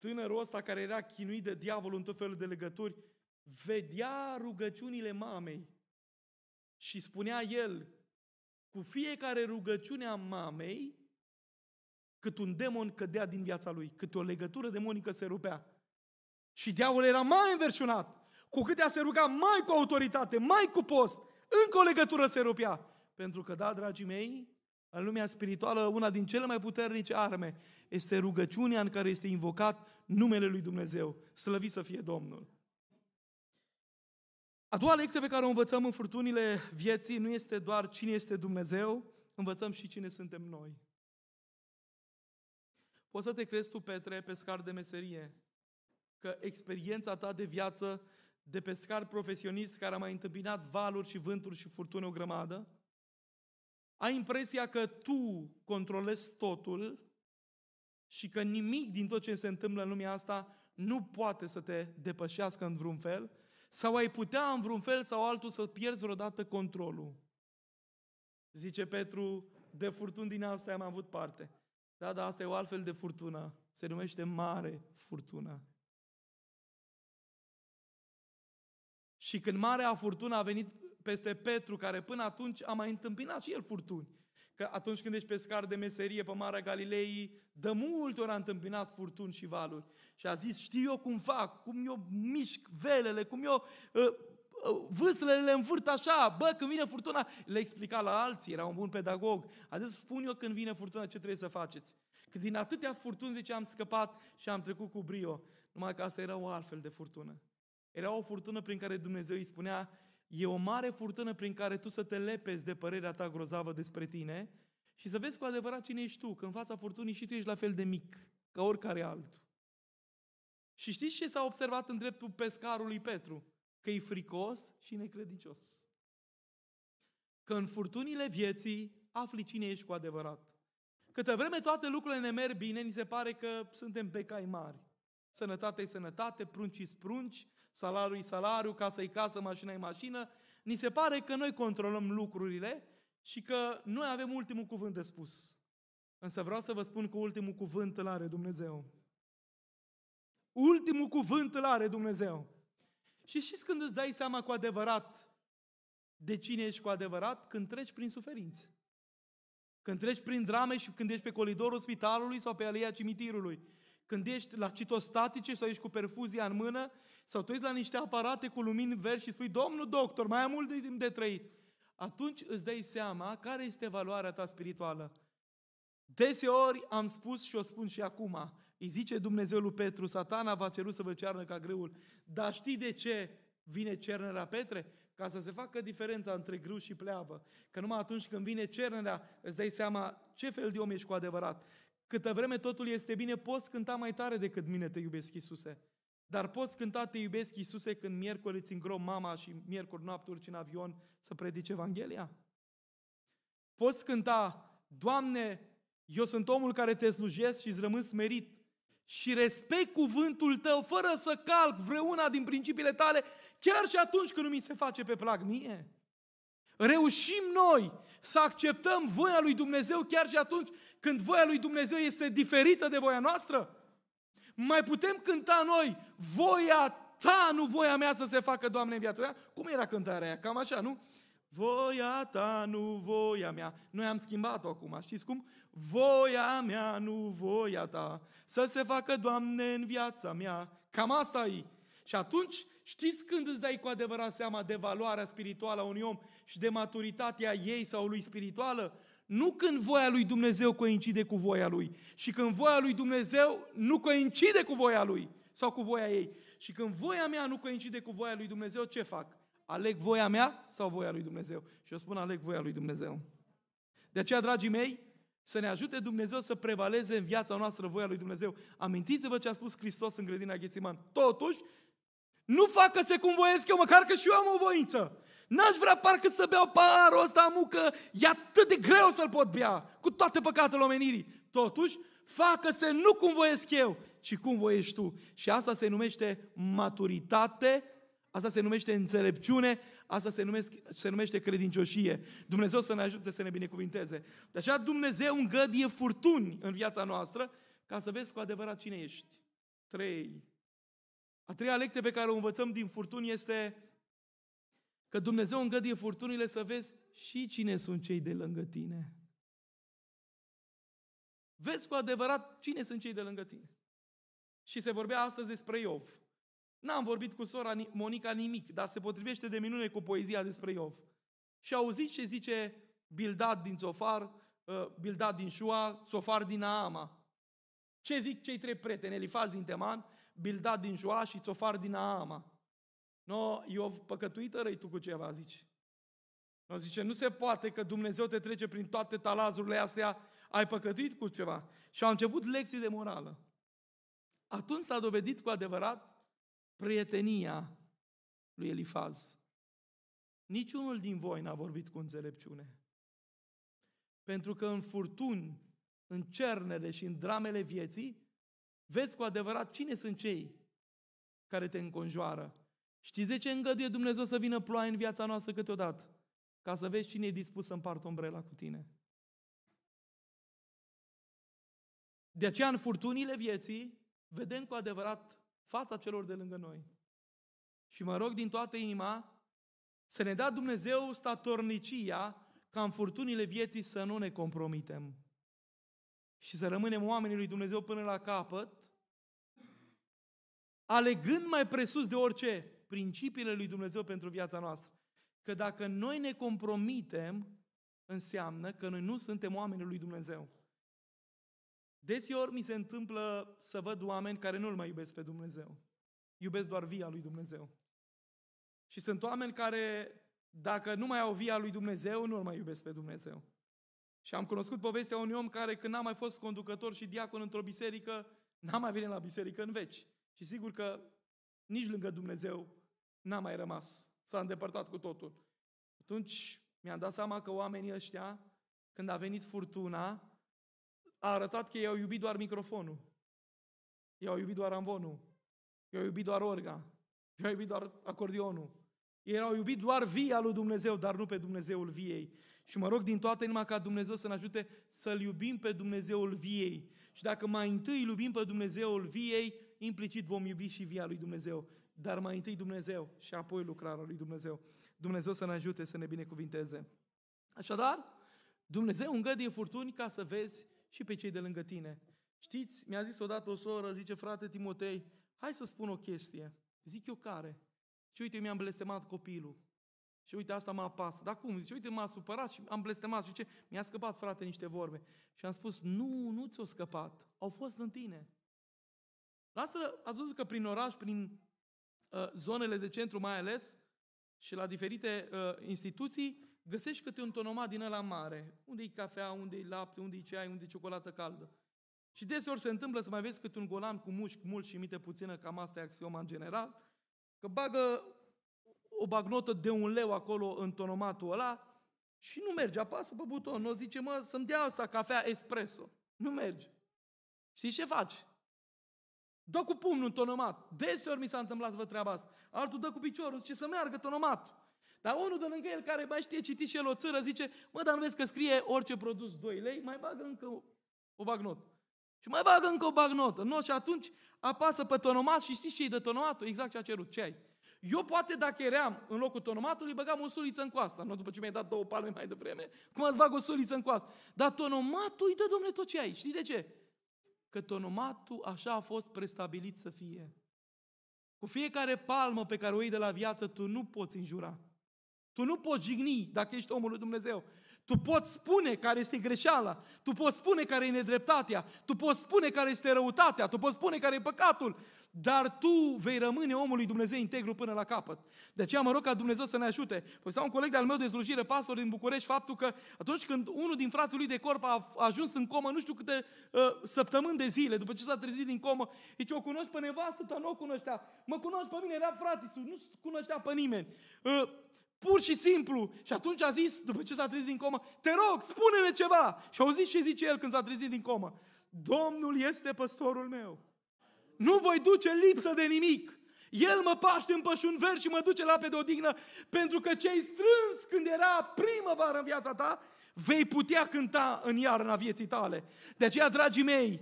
Tânărul ăsta care era chinuit de diavolul în tot felul de legături, vedea rugăciunile mamei și spunea el, cu fiecare rugăciune a mamei, cât un demon cădea din viața lui, cât o legătură demonică se rupea. Și diavolul era mai înverșunat, cu câte ea se ruga mai cu autoritate, mai cu post, încă o legătură se rupea. Pentru că, da, dragii mei, în lumea spirituală, una din cele mai puternice arme este rugăciunea în care este invocat numele lui Dumnezeu. Slăvit să fie Domnul! A doua lecție pe care o învățăm în furtunile vieții nu este doar cine este Dumnezeu, învățăm și cine suntem noi. Poți să te crezi tu, Petre, pescar de meserie, că experiența ta de viață de pescar profesionist care a mai întâmpinat valuri și vânturi și furtuni o grămadă, ai impresia că tu controlezi totul și că nimic din tot ce se întâmplă în lumea asta nu poate să te depășească în vreun fel sau ai putea în vreun fel sau altul să pierzi vreodată controlul. Zice Petru, de furtuni din asta am avut parte. Da, da, asta e o altfel de furtună. Se numește mare furtună. Și când marea furtună a venit peste Petru, care până atunci a mai întâmpinat și el furtuni. Că atunci când ești pescar de meserie pe Marea Galilei, de multe ori a întâmpinat furtuni și valuri. Și a zis, știu eu cum fac, cum eu mișc velele, cum eu uh, ă, ă, vâslele le învârt așa, bă, când vine furtuna, le explica la alții, era un bun pedagog. A zis, spun eu când vine furtuna ce trebuie să faceți. Că din atâtea furtuni, zice, am scăpat și am trecut cu brio. Numai că asta era o altfel de furtună. Era o furtună prin care Dumnezeu îi spunea, E o mare furtună prin care tu să te lepezi de părerea ta grozavă despre tine și să vezi cu adevărat cine ești tu, că în fața furtunii și tu ești la fel de mic ca oricare altul. Și știți ce s-a observat în dreptul pescarului Petru? Că e fricos și necredincios. Că în furtunile vieții afli cine ești cu adevărat. Câte vreme toate lucrurile ne merg bine, ni se pare că suntem pe cai mari. Sănătate i sănătate, prunci prunci, salariul e salariu, casa e casă, mașina e mașină, ni se pare că noi controlăm lucrurile și că noi avem ultimul cuvânt de spus. Însă vreau să vă spun că ultimul cuvânt îl are Dumnezeu. Ultimul cuvânt îl are Dumnezeu. Și știți când îți dai seama cu adevărat de cine ești cu adevărat? Când treci prin suferințe. Când treci prin drame și când ești pe colidorul spitalului sau pe aleia cimitirului. Când ești la citostatice sau ești cu perfuzia în mână sau tu ești la niște aparate cu lumini verzi și spui, domnul doctor, mai am mult de timp de trăit, atunci îți dai seama care este valoarea ta spirituală. Deseori am spus și o spun și acum, îi zice Dumnezeu lui Petru, satana va ceru să vă cearnă ca greul, dar știi de ce vine cernerea Petre? Ca să se facă diferența între grâu și pleavă. Că numai atunci când vine cernerea, îți dai seama ce fel de om ești cu adevărat. Câtă vreme totul este bine, poți cânta mai tare decât mine te iubesc, Iisuse. Dar poți cânta Te iubesc, Iisuse, când miercuri îți îngrop mama și miercuri noapte urci în avion să predici Evanghelia? Poți cânta, Doamne, eu sunt omul care te slujesc și îți rămân smerit și respect cuvântul tău fără să calc vreuna din principiile tale, chiar și atunci când nu mi se face pe plac mie. Reușim noi să acceptăm voia lui Dumnezeu chiar și atunci când voia lui Dumnezeu este diferită de voia noastră? Mai putem cânta noi, voia ta, nu voia mea să se facă, Doamne, în viața mea? Cum era cântarea aia? Cam așa, nu? Voia ta, nu voia mea. Noi am schimbat-o acum, știți cum? Voia mea, nu voia ta, să se facă, Doamne, în viața mea. Cam asta e. Și atunci, știți când îți dai cu adevărat seama de valoarea spirituală a unui om și de maturitatea ei sau lui spirituală? Nu când voia lui Dumnezeu coincide cu voia lui. Și când voia lui Dumnezeu nu coincide cu voia lui sau cu voia ei. Și când voia mea nu coincide cu voia lui Dumnezeu, ce fac? Aleg voia mea sau voia lui Dumnezeu? Și eu spun aleg voia lui Dumnezeu. De aceea, dragii mei, să ne ajute Dumnezeu să prevaleze în viața noastră voia lui Dumnezeu. Amintiți-vă ce a spus Hristos în grădina Ghețiman. Totuși, nu facă-se cum voiesc eu, măcar că și eu am o voință. N-aș vrea parcă să beau paharul ăsta amu, că e atât de greu să-l pot bea, cu toate păcatele omenirii. Totuși, facă-se nu cum voiesc eu, ci cum voiești tu. Și asta se numește maturitate, asta se numește înțelepciune, asta se, numesc, se numește credincioșie. Dumnezeu să ne ajute să ne binecuvinteze. De aceea Dumnezeu îngăduie furtuni în viața noastră ca să vezi cu adevărat cine ești. Trei. A treia lecție pe care o învățăm din furtuni este Că Dumnezeu îngăduie furtunile să vezi și cine sunt cei de lângă tine. Vezi cu adevărat cine sunt cei de lângă tine. Și se vorbea astăzi despre Iov. N-am vorbit cu sora Monica nimic, dar se potrivește de minune cu poezia despre Iov. Și auziți ce zice Bildad din Zofar, uh, Bildad din Shua, sofar din Aama. Ce zic cei trei prieteni, Elifaz din Teman, Bildad din Joa și sofar din Aama. No, Iov, păcătuită răi tu cu ceva, zici. No, zice, nu se poate că Dumnezeu te trece prin toate talazurile astea, ai păcătuit cu ceva. Și au început lecții de morală. Atunci s-a dovedit cu adevărat prietenia lui Elifaz. Niciunul din voi n-a vorbit cu înțelepciune. Pentru că în furtuni, în cernele și în dramele vieții, vezi cu adevărat cine sunt cei care te înconjoară Știți de ce îngăduie Dumnezeu să vină ploaie în viața noastră câteodată? Ca să vezi cine e dispus să împartă umbrela cu tine. De aceea, în furtunile vieții, vedem cu adevărat fața celor de lângă noi. Și mă rog din toată inima să ne dea Dumnezeu statornicia ca în furtunile vieții să nu ne compromitem și să rămânem oamenii lui Dumnezeu până la capăt, alegând mai presus de orice principiile lui Dumnezeu pentru viața noastră. Că dacă noi ne compromitem, înseamnă că noi nu suntem oamenii lui Dumnezeu. Desiori mi se întâmplă să văd oameni care nu-L mai iubesc pe Dumnezeu. Iubesc doar via lui Dumnezeu. Și sunt oameni care, dacă nu mai au via lui Dumnezeu, nu-L mai iubesc pe Dumnezeu. Și am cunoscut povestea unui om care, când n-a mai fost conducător și diacon într-o biserică, n-a mai venit la biserică în veci. Și sigur că nici lângă Dumnezeu n-a mai rămas, s-a îndepărtat cu totul. Atunci mi-am dat seama că oamenii ăștia, când a venit furtuna, a arătat că i-au iubit doar microfonul, i-au iubit doar amvonul, i-au iubit doar orga, i-au iubit doar acordionul Ei au iubit doar via lui Dumnezeu, dar nu pe Dumnezeul viei. Și mă rog din toată inima ca Dumnezeu să ne ajute să-L iubim pe Dumnezeul viei. Și dacă mai întâi iubim pe Dumnezeul viei, implicit vom iubi și via lui Dumnezeu dar mai întâi Dumnezeu și apoi lucrarea lui Dumnezeu. Dumnezeu să ne ajute să ne binecuvinteze. Așadar, Dumnezeu îngăduie furtuni ca să vezi și pe cei de lângă tine. Știți, mi-a zis odată o soră, zice, frate Timotei, hai să spun o chestie. Zic eu care? Și uite, mi-am blestemat copilul. Și uite, asta mă apasă. Dar cum? Zice, uite, m-a supărat și am blestemat. Și ce? Mi-a scăpat, frate, niște vorbe. Și am spus, nu, nu ți-o scăpat. Au fost în tine. La asta ați văzut că prin oraș, prin Uh, zonele de centru mai ales, și la diferite uh, instituții, găsești câte un tonomat din ăla mare. Unde e cafea, unde e lapte, unde e ceai, unde e ciocolată caldă. Și deseori se întâmplă să mai vezi câte un golan cu mușchi mult și minte puțină, cam asta e axioma în general, că bagă o bagnotă de un leu acolo în tonomatul ăla și nu merge, apasă pe buton, o zice, mă, să-mi dea asta cafea espresso. Nu merge. Știi ce faci? Dă cu pumnul tonomat. Deseori mi s-a întâmplat să vă treaba asta. Altul dă cu piciorul, zice să meargă tonomat? Dar unul de lângă el care mai știe citi și el o țără zice, mă, dar nu vezi că scrie orice produs 2 lei, mai bagă încă o bagnotă. Și mai bagă încă o bagnotă. Nu, și atunci apasă pe tonomat și știi ce e de tonomatul? Exact ce a cerut. Ce ai? Eu poate dacă eram în locul tonomatului, băgam o suliță în coastă, Nu, după ce mi-ai dat două palme mai devreme, cum ați bag o suliță în coastă. Dar tonomatul îi dă, domnule, tot ce ai. Știi de ce? că tonomatul așa a fost prestabilit să fie. Cu fiecare palmă pe care o iei de la viață, tu nu poți înjura. Tu nu poți jigni dacă ești omul lui Dumnezeu. Tu poți spune care este greșeala, tu poți spune care e nedreptatea, tu poți spune care este răutatea, tu poți spune care e păcatul, dar tu vei rămâne omul lui Dumnezeu integru până la capăt. De aceea mă rog ca Dumnezeu să ne ajute. Păi un coleg de-al meu de slujire, pastor din București, faptul că atunci când unul din frații lui de corp a ajuns în comă nu știu câte uh, săptămâni de zile, după ce s-a trezit din comă, zice, o cunoști pe nevastă, dar nu o cunoștea. Mă cunoști pe mine, era fratisul, nu cunoștea pe nimeni. Uh, Pur și simplu. Și atunci a zis, după ce s-a trezit din comă, te rog, spune-ne ceva. Și au zis ce zice el când s-a trezit din comă. Domnul este păstorul meu. Nu voi duce lipsă de nimic. El mă paște în pășun verzi și mă duce la pe de odihnă, pentru că cei strâns când era primăvară în viața ta, vei putea cânta în iarna vieții tale. De aceea, dragii mei,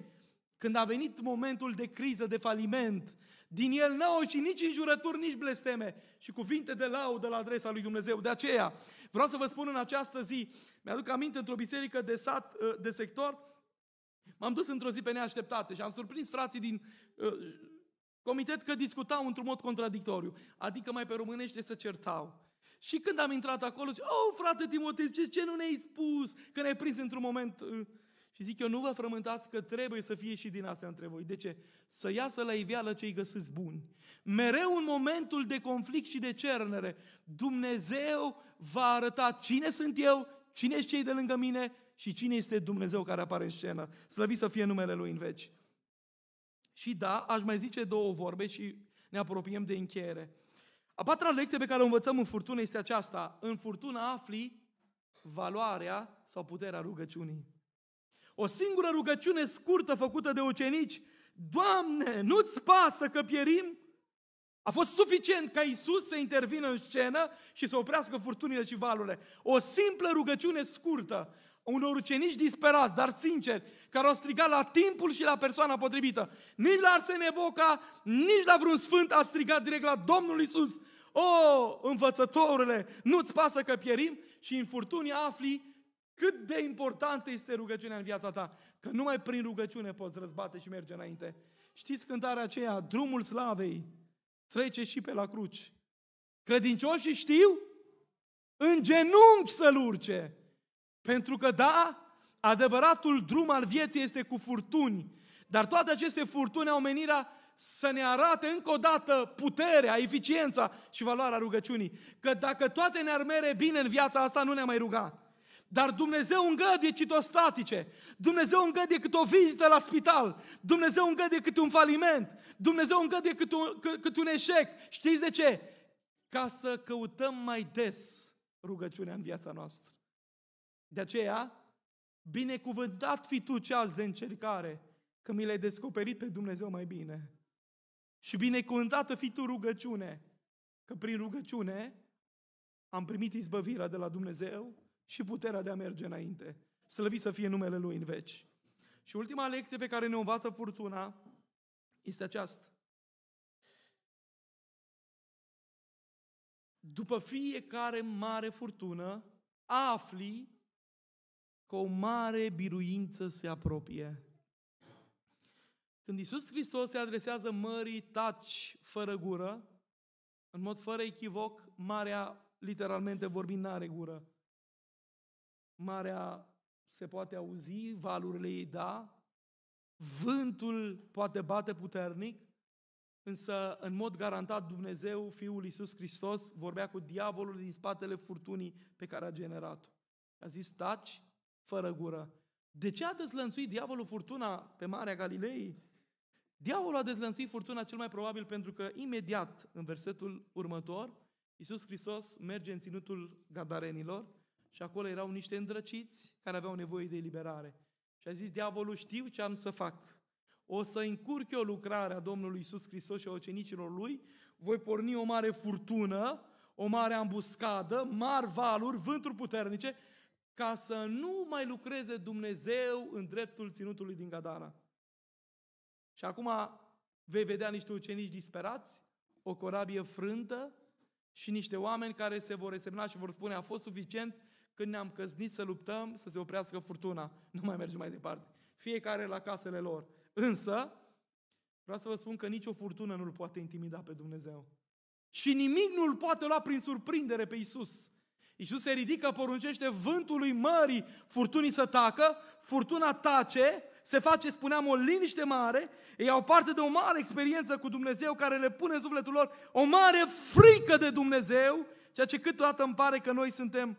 când a venit momentul de criză, de faliment, din el n-au ieșit nici înjurături, nici blesteme și cuvinte de laudă la adresa lui Dumnezeu. De aceea, vreau să vă spun în această zi, mi-aduc aminte într-o biserică de sat, de sector, M-am dus într-o zi pe neașteptate și am surprins frații din uh, comitet că discutau într-un mod contradictoriu. Adică mai pe românește să certau. Și când am intrat acolo, zic, oh, frate Timotei, ce, ce nu ne-ai spus? Că ne-ai prins într-un moment... Uh, și zic eu, nu vă frământați că trebuie să fie și din astea între voi. De ce? Să iasă la iveală cei găsiți buni. Mereu în momentul de conflict și de cernere, Dumnezeu va arăta cine sunt eu, cine sunt cei de lângă mine și cine este Dumnezeu care apare în scenă. Slăvit să fie numele Lui în veci. Și da, aș mai zice două vorbe și ne apropiem de încheiere. A patra lecție pe care o învățăm în furtună este aceasta. În furtună afli valoarea sau puterea rugăciunii. O singură rugăciune scurtă făcută de ucenici, Doamne, nu-ți pasă că pierim? A fost suficient ca Isus să intervină în scenă și să oprească furtunile și valurile. O simplă rugăciune scurtă unor ucenici disperați, dar sinceri, care au strigat la timpul și la persoana potrivită. Nici la Arsene Boca, nici la vreun sfânt a strigat direct la Domnul Isus. O, învățătorule, nu-ți pasă că pierim? Și în furtunii afli cât de importantă este rugăciunea în viața ta, că numai prin rugăciune poți răzbate și merge înainte. Știți cântarea aceea, drumul slavei trece și pe la cruci. Credincioșii știu în genunchi să-L urce. Pentru că, da, adevăratul drum al vieții este cu furtuni, dar toate aceste furtuni au menirea să ne arate încă o dată puterea, eficiența și valoarea rugăciunii. Că dacă toate ne-ar mere bine în viața asta, nu ne mai ruga. Dar Dumnezeu îngăduie citostatice. Dumnezeu îngăduie cât o vizită la spital. Dumnezeu îngăduie cât un faliment. Dumnezeu îngăduie cât un, cât, cât un eșec. Știți de ce? Ca să căutăm mai des rugăciunea în viața noastră. De aceea, binecuvântat fi tu ceas de încercare, că mi le-ai descoperit pe Dumnezeu mai bine. Și binecuvântată fi tu rugăciune, că prin rugăciune am primit izbăvirea de la Dumnezeu și puterea de a merge înainte. Slăvit să fie numele Lui în veci. Și ultima lecție pe care ne învață furtuna este aceasta. După fiecare mare furtună, afli că o mare biruință se apropie. Când Iisus Hristos se adresează mării, taci fără gură, în mod fără echivoc, marea, literalmente vorbind, n-are gură. Marea se poate auzi, valurile ei da, vântul poate bate puternic, însă în mod garantat Dumnezeu, Fiul Iisus Hristos, vorbea cu diavolul din spatele furtunii pe care a generat-o. A zis, taci fără gură. De ce a dezlănțuit diavolul furtuna pe Marea Galilei? Diavolul a dezlănțuit furtuna cel mai probabil pentru că imediat, în versetul următor, Iisus Hristos merge în ținutul gadarenilor și acolo erau niște îndrăciți care aveau nevoie de eliberare. Și a zis, diavolul, știu ce am să fac. O să încurc eu lucrarea Domnului Iisus Hristos și a ocenicilor lui, voi porni o mare furtună, o mare ambuscadă, mari valuri, vânturi puternice ca să nu mai lucreze Dumnezeu în dreptul ținutului din Gadara. Și acum vei vedea niște ucenici disperați, o corabie frântă și niște oameni care se vor resemna și vor spune a fost suficient când ne-am căznit să luptăm, să se oprească furtuna. Nu mai mergem mai departe. Fiecare la casele lor. Însă, vreau să vă spun că nicio furtună nu-L poate intimida pe Dumnezeu. Și nimic nu-L poate lua prin surprindere pe Isus. Iisus se ridică, poruncește vântului mării, furtunii să tacă, furtuna tace, se face, spuneam, o liniște mare, ei au parte de o mare experiență cu Dumnezeu care le pune în sufletul lor o mare frică de Dumnezeu, ceea ce câteodată îmi pare că noi suntem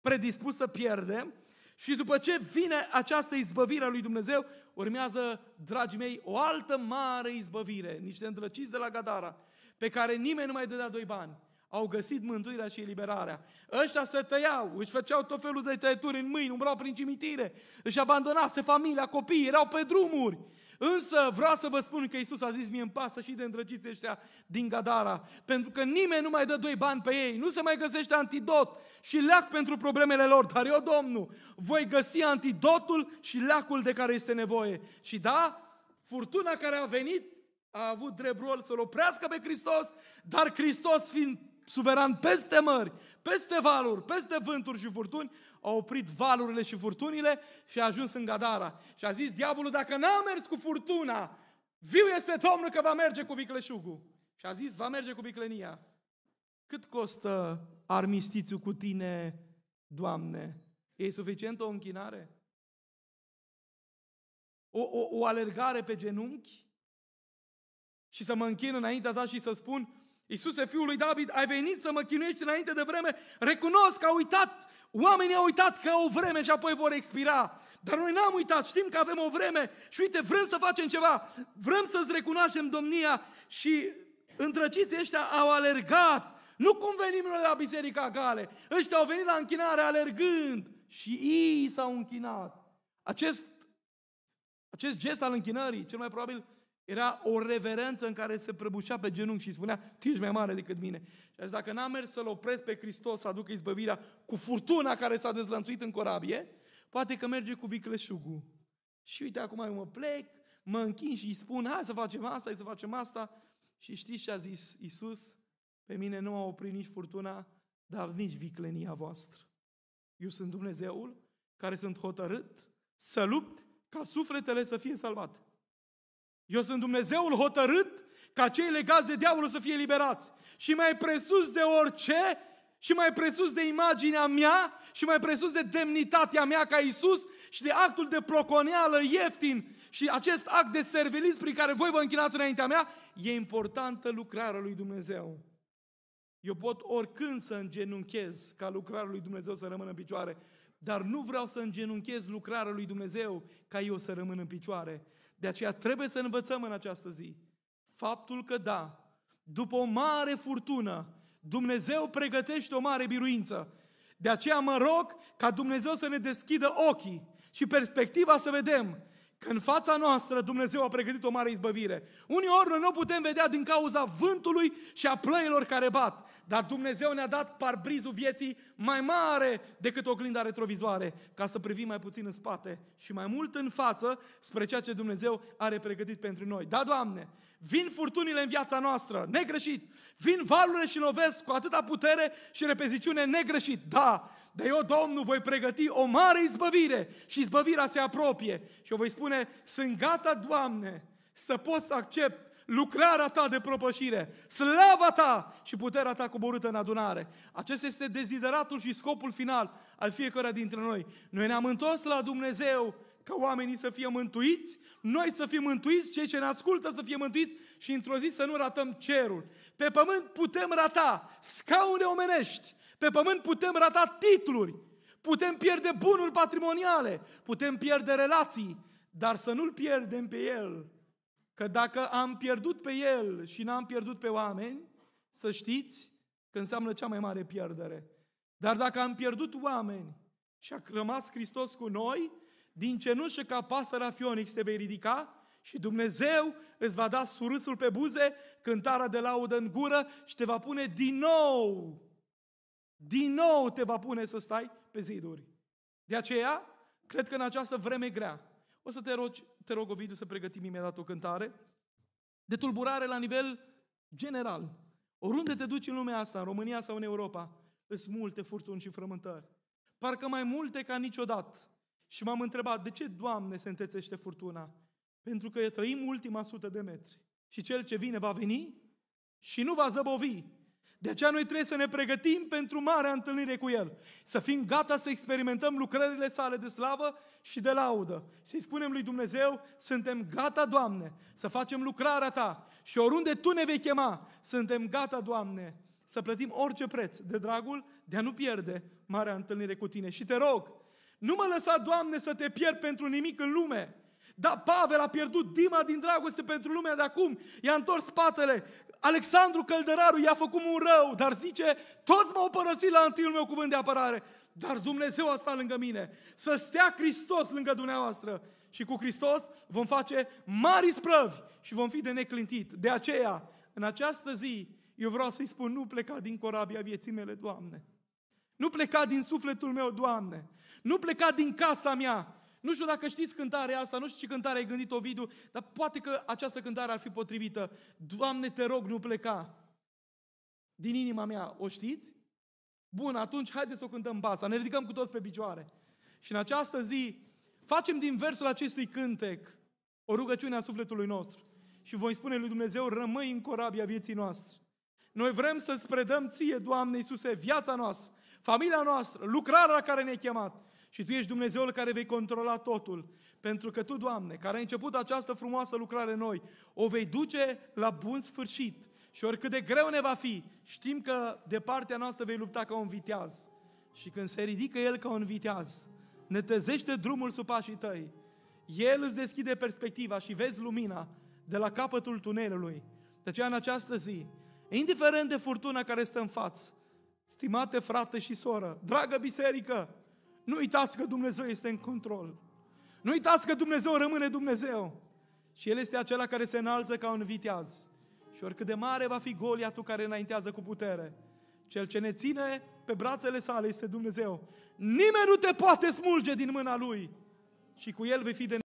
predispuși să pierdem. Și după ce vine această izbăvire a lui Dumnezeu, urmează, dragii mei, o altă mare izbăvire, niște îndrăciți de la Gadara, pe care nimeni nu mai dădea doi bani au găsit mântuirea și eliberarea. Ăștia se tăiau, își făceau tot felul de tăieturi în mâini, umbrau prin cimitire, își abandonase familia, copiii, erau pe drumuri. Însă vreau să vă spun că Isus a zis, mie îmi pasă și de îndrăgiți ăștia din Gadara, pentru că nimeni nu mai dă doi bani pe ei, nu se mai găsește antidot și leac pentru problemele lor, dar eu, Domnul, voi găsi antidotul și leacul de care este nevoie. Și da, furtuna care a venit a avut drept rol să-L oprească pe Hristos, dar Hristos fiind suveran peste mări, peste valuri, peste vânturi și furtuni, a oprit valurile și furtunile și a ajuns în Gadara. Și a zis, diavolul, dacă n-a mers cu furtuna, viu este Domnul că va merge cu vicleșugul. Și a zis, va merge cu viclenia. Cât costă armistițiu cu tine, Doamne? E suficient o închinare? O, o, o alergare pe genunchi? Și să mă închin înaintea ta și să spun, Iisuse, fiul lui David, ai venit să mă chinuiești înainte de vreme. Recunosc că au uitat, oamenii au uitat că au o vreme și apoi vor expira. Dar noi n-am uitat, știm că avem o vreme și uite, vrem să facem ceva, vrem să-ți recunoaștem domnia și întrăciți ăștia au alergat. Nu cum venim noi la biserica Gale, ăștia au venit la închinare alergând și ei s-au închinat. Acest, acest gest al închinării, cel mai probabil, era o reverență în care se prăbușea pe genunchi și spunea, tu ești mai mare decât mine. Și a zis, dacă n-am mers să-L opresc pe Hristos să aducă izbăvirea cu furtuna care s-a dezlănțuit în corabie, poate că merge cu vicleșugul. Și uite, acum eu mă plec, mă închin și îi spun, hai să facem asta, hai să facem asta. Și știți ce a zis Isus? Pe mine nu a oprit nici furtuna, dar nici viclenia voastră. Eu sunt Dumnezeul care sunt hotărât să lupt ca sufletele să fie salvate. Eu sunt Dumnezeul hotărât ca cei legați de diavol să fie liberați. Și mai presus de orice, și mai presus de imaginea mea, și mai presus de demnitatea mea ca Isus și de actul de proconeală ieftin și acest act de servilism prin care voi vă închinați înaintea mea, e importantă lucrarea lui Dumnezeu. Eu pot oricând să îngenunchez ca lucrarea lui Dumnezeu să rămână în picioare, dar nu vreau să îngenunchez lucrarea lui Dumnezeu ca eu să rămân în picioare. De aceea trebuie să învățăm în această zi faptul că da, după o mare furtună, Dumnezeu pregătește o mare biruință. De aceea mă rog ca Dumnezeu să ne deschidă ochii și perspectiva să vedem că în fața noastră Dumnezeu a pregătit o mare izbăvire. ori noi nu putem vedea din cauza vântului și a plăilor care bat, dar Dumnezeu ne-a dat parbrizul vieții mai mare decât oglinda retrovizoare, ca să privim mai puțin în spate și mai mult în față spre ceea ce Dumnezeu are pregătit pentru noi. Da, Doamne, vin furtunile în viața noastră, negreșit, vin valurile și lovesc cu atâta putere și repeziciune negreșit, da, dar eu, Domnul, voi pregăti o mare izbăvire și izbăvirea se apropie. Și o voi spune, sunt gata, Doamne, să pot să accept lucrarea ta de propășire, slava ta și puterea ta coborâtă în adunare. Acesta este dezideratul și scopul final al fiecăruia dintre noi. Noi ne-am întors la Dumnezeu ca oamenii să fie mântuiți, noi să fim mântuiți, cei ce ne ascultă să fie mântuiți și într-o zi să nu ratăm cerul. Pe pământ putem rata scaune omenești, pe pământ putem rata titluri, putem pierde bunuri patrimoniale, putem pierde relații, dar să nu-l pierdem pe el. Că dacă am pierdut pe el și n-am pierdut pe oameni, să știți că înseamnă cea mai mare pierdere. Dar dacă am pierdut oameni și a rămas Hristos cu noi, din cenușă ca pasăra Fionix te vei ridica și Dumnezeu îți va da surâsul pe buze, cântarea de laudă în gură și te va pune din nou din nou te va pune să stai pe ziduri. De aceea, cred că în această vreme grea, o să te rog, te rog Ovidiu, să pregătim imediat o cântare de tulburare la nivel general. Oriunde te duci în lumea asta, în România sau în Europa, sunt multe furtuni și frământări. Parcă mai multe ca niciodată. Și m-am întrebat, de ce, Doamne, se întețește furtuna? Pentru că trăim ultima sută de metri. Și cel ce vine va veni și nu va zăbovi, de aceea noi trebuie să ne pregătim pentru marea întâlnire cu El. Să fim gata să experimentăm lucrările sale de slavă și de laudă. Să-i spunem lui Dumnezeu, suntem gata, Doamne, să facem lucrarea Ta. Și oriunde Tu ne vei chema, suntem gata, Doamne, să plătim orice preț de dragul de a nu pierde marea întâlnire cu Tine. Și te rog, nu mă lăsa, Doamne, să te pierd pentru nimic în lume. Da, Pavel a pierdut dima din dragoste pentru lumea de acum. I-a întors spatele Alexandru Căldăraru i-a făcut un rău, dar zice, toți m-au părăsit la întâiul meu cuvânt de apărare, dar Dumnezeu a stat lângă mine. Să stea Hristos lângă dumneavoastră și cu Hristos vom face mari sprăvi și vom fi de neclintit. De aceea, în această zi, eu vreau să-i spun, nu pleca din corabia vieții mele, Doamne. Nu pleca din sufletul meu, Doamne. Nu pleca din casa mea, nu știu dacă știți cântarea asta, nu știu ce cântare ai gândit, Ovidiu, dar poate că această cântare ar fi potrivită. Doamne, te rog, nu pleca din inima mea. O știți? Bun, atunci haideți să o cântăm basa. Ne ridicăm cu toți pe picioare. Și în această zi facem din versul acestui cântec o rugăciune a sufletului nostru. Și voi spune lui Dumnezeu, rămâi în corabia vieții noastre. Noi vrem să-ți predăm ție, Doamne Iisuse, viața noastră, familia noastră, lucrarea la care ne-ai chemat. Și Tu ești Dumnezeul care vei controla totul. Pentru că Tu, Doamne, care ai început această frumoasă lucrare noi, o vei duce la bun sfârșit. Și oricât de greu ne va fi, știm că de partea noastră vei lupta ca un viteaz. Și când se ridică El ca un viteaz, ne tezește drumul sub pașii Tăi. El îți deschide perspectiva și vezi lumina de la capătul tunelului. De aceea în această zi, indiferent de furtuna care stă în față, stimate frate și soră, dragă biserică, nu uitați că Dumnezeu este în control. Nu uitați că Dumnezeu rămâne Dumnezeu. Și El este acela care se înalță ca un viteaz. Și oricât de mare va fi goliatul care înaintează cu putere, cel ce ne ține pe brațele sale este Dumnezeu. Nimeni nu te poate smulge din mâna Lui. Și cu El vei fi de